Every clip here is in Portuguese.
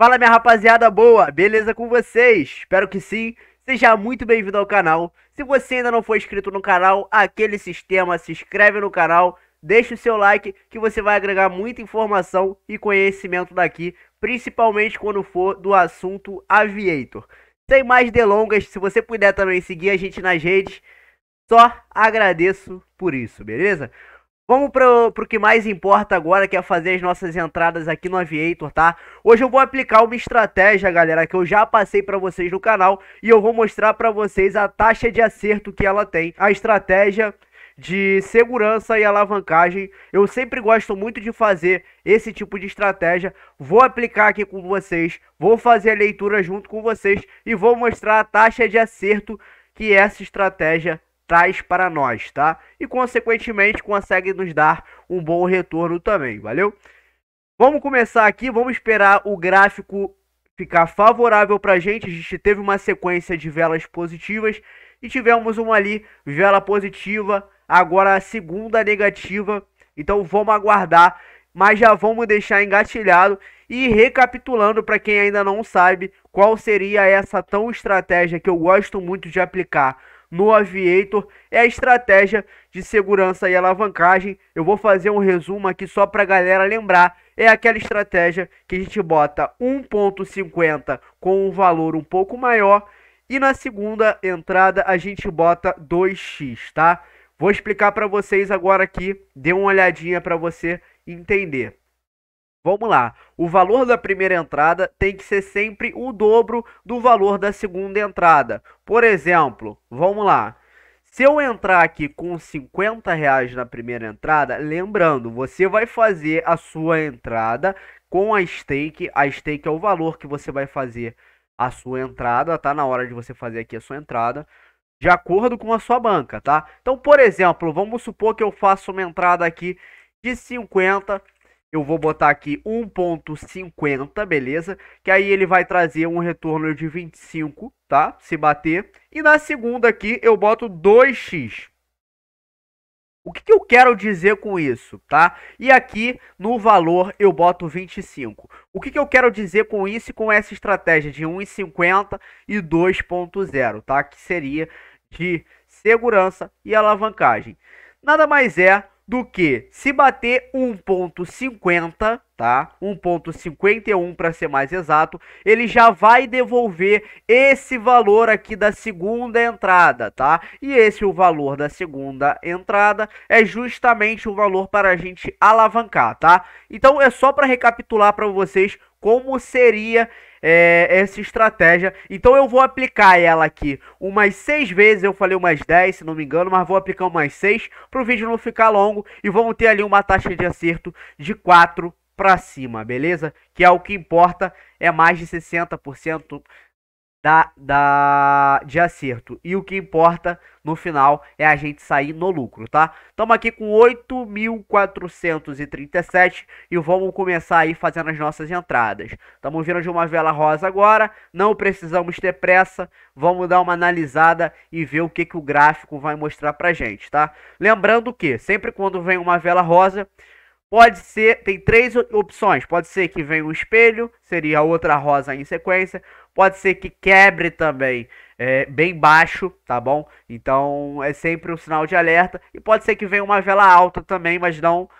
Fala minha rapaziada boa, beleza com vocês? Espero que sim. Seja muito bem-vindo ao canal. Se você ainda não for inscrito no canal, aquele sistema, se inscreve no canal, deixa o seu like que você vai agregar muita informação e conhecimento daqui, principalmente quando for do assunto Aviator. Sem mais delongas, se você puder também seguir a gente nas redes, só agradeço por isso, beleza? Vamos pro, pro que mais importa agora, que é fazer as nossas entradas aqui no Aviator, tá? Hoje eu vou aplicar uma estratégia, galera, que eu já passei pra vocês no canal e eu vou mostrar pra vocês a taxa de acerto que ela tem, a estratégia de segurança e alavancagem. Eu sempre gosto muito de fazer esse tipo de estratégia. Vou aplicar aqui com vocês, vou fazer a leitura junto com vocês e vou mostrar a taxa de acerto que é essa estratégia traz para nós, tá? E consequentemente consegue nos dar um bom retorno também, valeu? Vamos começar aqui, vamos esperar o gráfico ficar favorável para a gente. A gente teve uma sequência de velas positivas e tivemos uma ali, vela positiva, agora a segunda negativa. Então vamos aguardar, mas já vamos deixar engatilhado e recapitulando para quem ainda não sabe qual seria essa tão estratégia que eu gosto muito de aplicar no Aviator é a estratégia de segurança e alavancagem. Eu vou fazer um resumo aqui só para a galera lembrar. É aquela estratégia que a gente bota 1.50 com um valor um pouco maior e na segunda entrada a gente bota 2x, tá? Vou explicar para vocês agora aqui, dê uma olhadinha para você entender. Vamos lá. O valor da primeira entrada tem que ser sempre o dobro do valor da segunda entrada. Por exemplo, vamos lá. Se eu entrar aqui com 50 reais na primeira entrada, lembrando, você vai fazer a sua entrada com a stake. A stake é o valor que você vai fazer a sua entrada, tá? Na hora de você fazer aqui a sua entrada, de acordo com a sua banca, tá? Então, por exemplo, vamos supor que eu faça uma entrada aqui de 50 eu vou botar aqui 1.50, beleza? Que aí ele vai trazer um retorno de 25, tá? Se bater. E na segunda aqui eu boto 2x. O que, que, eu quero dizer com isso, tá? E aqui no valor eu boto 25. O que, que eu quero dizer com isso e com essa estratégia de 1,50 e 2.0, tá? Que seria de segurança e alavancagem. Nada mais é do que se bater 1.50, tá? 1.51 para ser mais exato, ele já vai devolver esse valor aqui da segunda entrada, tá? E esse o valor da segunda entrada é justamente o valor para a gente alavancar, tá? Então é só para recapitular para vocês como seria é, essa estratégia. Então eu vou aplicar ela aqui umas 6 vezes, eu falei umas 10 se não me engano, mas vou aplicar umas 6 para o vídeo não ficar longo e vamos ter ali uma taxa de acerto de 4 para cima, beleza? Que é o que importa, é mais de 60%, da, da, de acerto. E o que importa no final é a gente sair no lucro, tá? Estamos aqui com 8.437 e vamos começar aí fazendo as nossas entradas. Estamos vindo de uma vela rosa agora, não precisamos ter pressa, vamos dar uma analisada e ver o que, que o gráfico vai mostrar pra gente, tá? Lembrando que sempre quando vem uma vela rosa, Pode ser, tem três opções. Pode ser que venha um espelho, seria outra rosa em sequência. Pode ser que quebre também, é, bem baixo, tá bom? Então é sempre um sinal de alerta. E pode ser que venha uma vela alta também, mas não,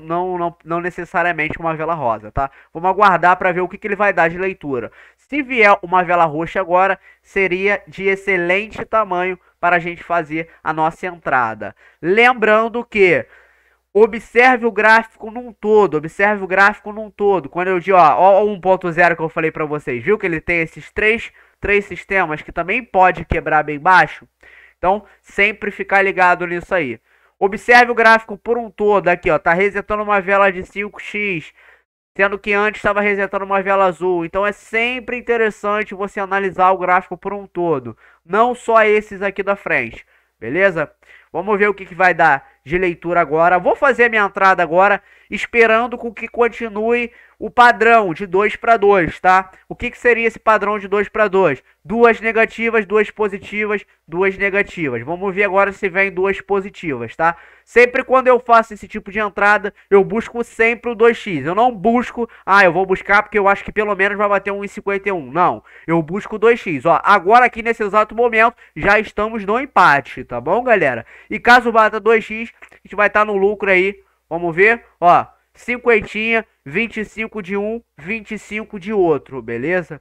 não, não, não necessariamente uma vela rosa, tá? Vamos aguardar para ver o que, que ele vai dar de leitura. Se vier uma vela roxa agora, seria de excelente tamanho para a gente fazer a nossa entrada. Lembrando que Observe o gráfico num todo, observe o gráfico num todo. Quando eu digo, ó, ó 1.0 que eu falei para vocês, viu que ele tem esses três, três sistemas que também pode quebrar bem baixo? Então, sempre ficar ligado nisso aí. Observe o gráfico por um todo aqui, ó, tá resetando uma vela de 5x, sendo que antes estava resetando uma vela azul. Então é sempre interessante você analisar o gráfico por um todo, não só esses aqui da frente, beleza? Vamos ver o que, que vai dar de leitura agora. Vou fazer minha entrada agora esperando com que continue o padrão de 2 para 2, tá? O que, que seria esse padrão de 2 para 2? Duas negativas, duas positivas, duas negativas. Vamos ver agora se vem duas positivas, tá? Sempre quando eu faço esse tipo de entrada, eu busco sempre o 2x. Eu não busco, ah, eu vou buscar porque eu acho que pelo menos vai bater 1,51. Não, eu busco 2x. Ó, agora aqui nesse exato momento, já estamos no empate, tá bom, galera? E caso bata 2x, a gente vai estar tá no lucro aí Vamos ver? Ó, cinquentinha, 25 de um, 25 de outro, beleza?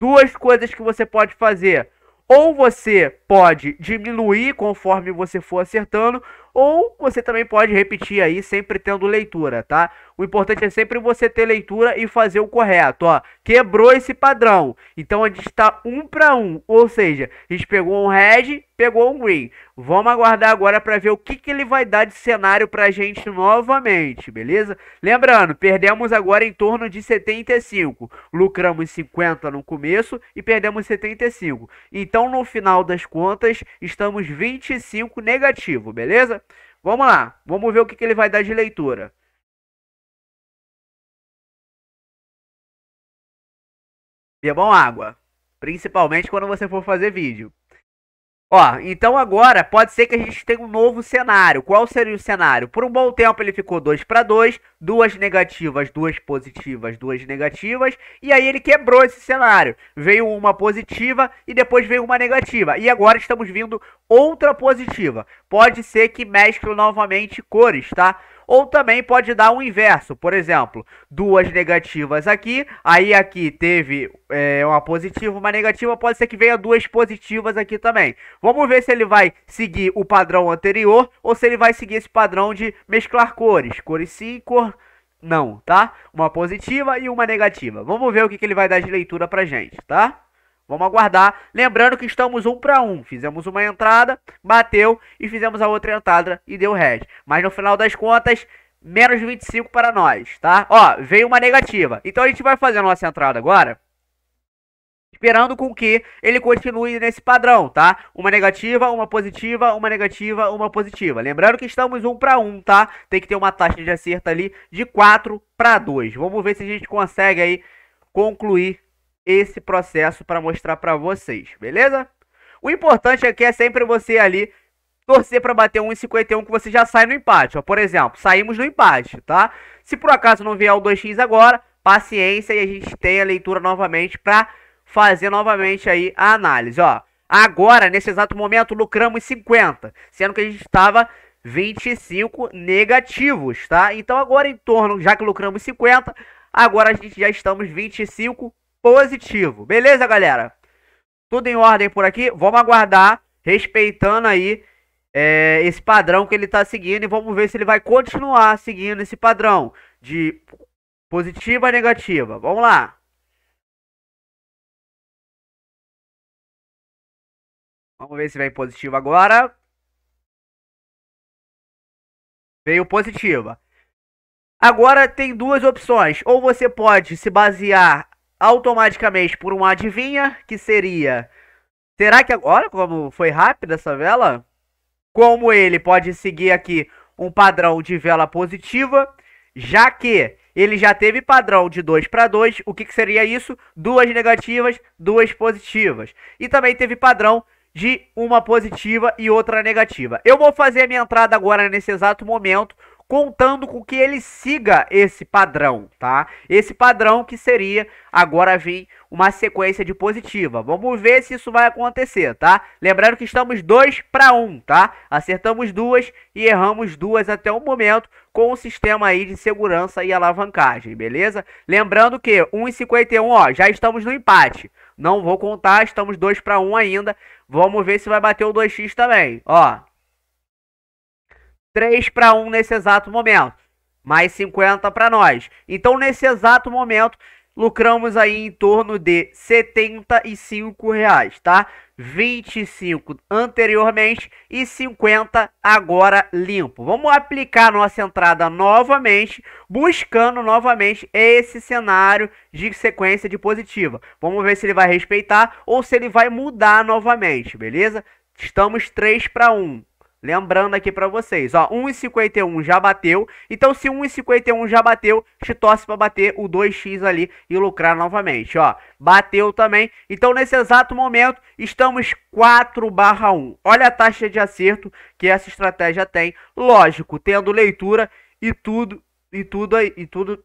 Duas coisas que você pode fazer. Ou você pode diminuir conforme você for acertando, ou você também pode repetir aí, sempre tendo leitura, tá? O importante é sempre você ter leitura e fazer o correto, ó. Quebrou esse padrão. Então a gente está um para um, ou seja, a gente pegou um red, pegou um green. Vamos aguardar agora para ver o que, que ele vai dar de cenário para a gente novamente, beleza? Lembrando, perdemos agora em torno de 75. Lucramos 50 no começo e perdemos 75. Então, no final das contas, estamos 25 negativo, beleza? Vamos lá, vamos ver o que, que ele vai dar de leitura. Bebam água, principalmente quando você for fazer vídeo. Ó, então agora pode ser que a gente tenha um novo cenário. Qual seria o cenário? Por um bom tempo ele ficou 2 para 2, duas negativas, duas positivas, duas negativas, e aí ele quebrou esse cenário. Veio uma positiva e depois veio uma negativa. E agora estamos vindo outra positiva. Pode ser que mescle novamente cores, tá? ou também pode dar o inverso, por exemplo, duas negativas aqui, aí aqui teve é, uma positiva, uma negativa, pode ser que venha duas positivas aqui também. Vamos ver se ele vai seguir o padrão anterior ou se ele vai seguir esse padrão de mesclar cores, cores sim, cor não, tá? Uma positiva e uma negativa. Vamos ver o que, que ele vai dar de leitura pra gente, tá? Vamos aguardar. Lembrando que estamos um para um. Fizemos uma entrada, bateu e fizemos a outra entrada e deu red. Mas no final das contas, menos 25 para nós, tá? Ó, veio uma negativa. Então a gente vai fazer a nossa entrada agora. Esperando com que ele continue nesse padrão, tá? Uma negativa, uma positiva, uma negativa, uma positiva. Lembrando que estamos um para um, tá? Tem que ter uma taxa de acerto ali de 4 para 2. Vamos ver se a gente consegue aí concluir esse processo para mostrar para vocês, beleza? O importante aqui é sempre você ali torcer para bater 1,51 que você já sai no empate. Ó. Por exemplo, saímos no empate, tá? Se por acaso não vier o 2x agora, paciência e a gente tem a leitura novamente para fazer novamente aí a análise, ó. Agora, nesse exato momento, lucramos 50, sendo que a gente estava 25 negativos, tá? Então agora em torno, já que lucramos 50, agora a gente já estamos 25 positivo. Beleza, galera? Tudo em ordem por aqui. Vamos aguardar, respeitando aí é, esse padrão que ele está seguindo e vamos ver se ele vai continuar seguindo esse padrão de positiva a negativa. Vamos lá. Vamos ver se vem positivo agora. Veio positiva. Agora tem duas opções. Ou você pode se basear automaticamente por uma adivinha, que seria. Será que agora, como foi rápida essa vela? Como ele pode seguir aqui um padrão de vela positiva, já que ele já teve padrão de 2 para 2, o que, que seria isso? Duas negativas, duas positivas. E também teve padrão de uma positiva e outra negativa. Eu vou fazer a minha entrada agora nesse exato momento, contando com que ele siga esse padrão, tá? Esse padrão que seria agora vir uma sequência de positiva. Vamos ver se isso vai acontecer, tá? Lembrando que estamos 2 para 1, tá? Acertamos duas e erramos duas até o momento com o sistema aí de segurança e alavancagem, beleza? Lembrando que 1,51, ó, já estamos no empate. Não vou contar, estamos 2 para 1 ainda. Vamos ver se vai bater o 2x também, ó. 3 para 1 nesse exato momento, mais 50 para nós. Então, nesse exato momento, lucramos aí em torno de 75 reais, tá? 25 anteriormente e 50 agora limpo. Vamos aplicar nossa entrada novamente, buscando novamente esse cenário de sequência de positiva. Vamos ver se ele vai respeitar ou se ele vai mudar novamente, beleza? Estamos 3 para 1. Lembrando aqui para vocês, ó, 1,51 já bateu. Então, se 1,51 já bateu, te torce para bater o 2x ali e lucrar novamente, ó. Bateu também. Então, nesse exato momento, estamos 4 barra 1. Olha a taxa de acerto que essa estratégia tem. Lógico, tendo leitura e tudo, e tudo, e tudo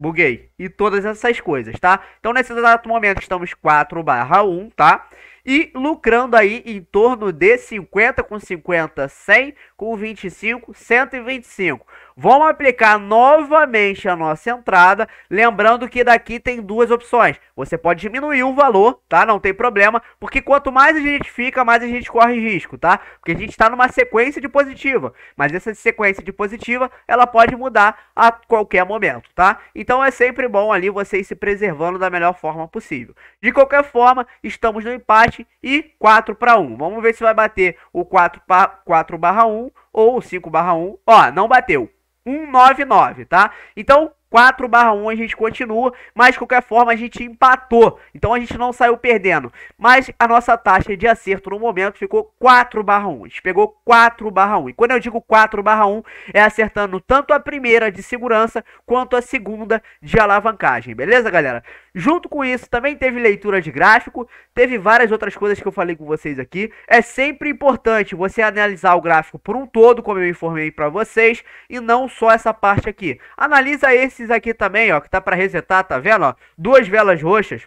buguei, e todas essas coisas, tá? Então, nesse exato momento, estamos 4 barra 1, tá? e lucrando aí em torno de 50 com 50, 100 com 25, 125. Vamos aplicar novamente a nossa entrada, lembrando que daqui tem duas opções. Você pode diminuir o valor, tá? Não tem problema, porque quanto mais a gente fica, mais a gente corre risco, tá? Porque a gente está numa sequência de positiva, mas essa sequência de positiva, ela pode mudar a qualquer momento, tá? Então é sempre bom ali você ir se preservando da melhor forma possível. De qualquer forma, estamos no empate empate e 4 para 1. Vamos ver se vai bater o 4, 4 barra 1 ou o 5 barra 1. Ó, não bateu. 199, tá? Então, 4 barra 1 a gente continua, mas de qualquer forma a gente empatou, então a gente não saiu perdendo. Mas a nossa taxa de acerto no momento ficou 4 barra 1, a gente pegou 4 barra 1. E quando eu digo 4 barra 1, é acertando tanto a primeira de segurança quanto a segunda de alavancagem, beleza galera? Junto com isso, também teve leitura de gráfico, teve várias outras coisas que eu falei com vocês aqui. É sempre importante você analisar o gráfico por um todo, como eu informei para vocês, e não só essa parte aqui. Analisa esses aqui também, ó, que tá para resetar, tá vendo, ó? Duas velas roxas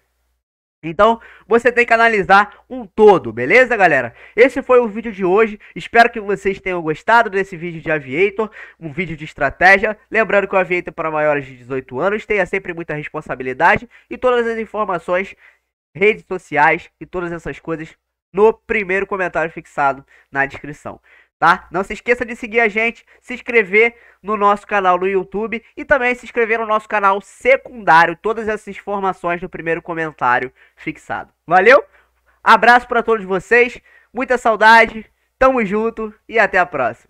então, você tem que analisar um todo, beleza, galera? Esse foi o vídeo de hoje. Espero que vocês tenham gostado desse vídeo de Aviator, um vídeo de estratégia. Lembrando que o Aviator é para maiores de 18 anos tenha sempre muita responsabilidade e todas as informações, redes sociais e todas essas coisas no primeiro comentário fixado na descrição tá? Não se esqueça de seguir a gente, se inscrever no nosso canal no YouTube e também se inscrever no nosso canal secundário. Todas essas informações no primeiro comentário fixado. Valeu? Abraço para todos vocês, muita saudade, tamo junto e até a próxima.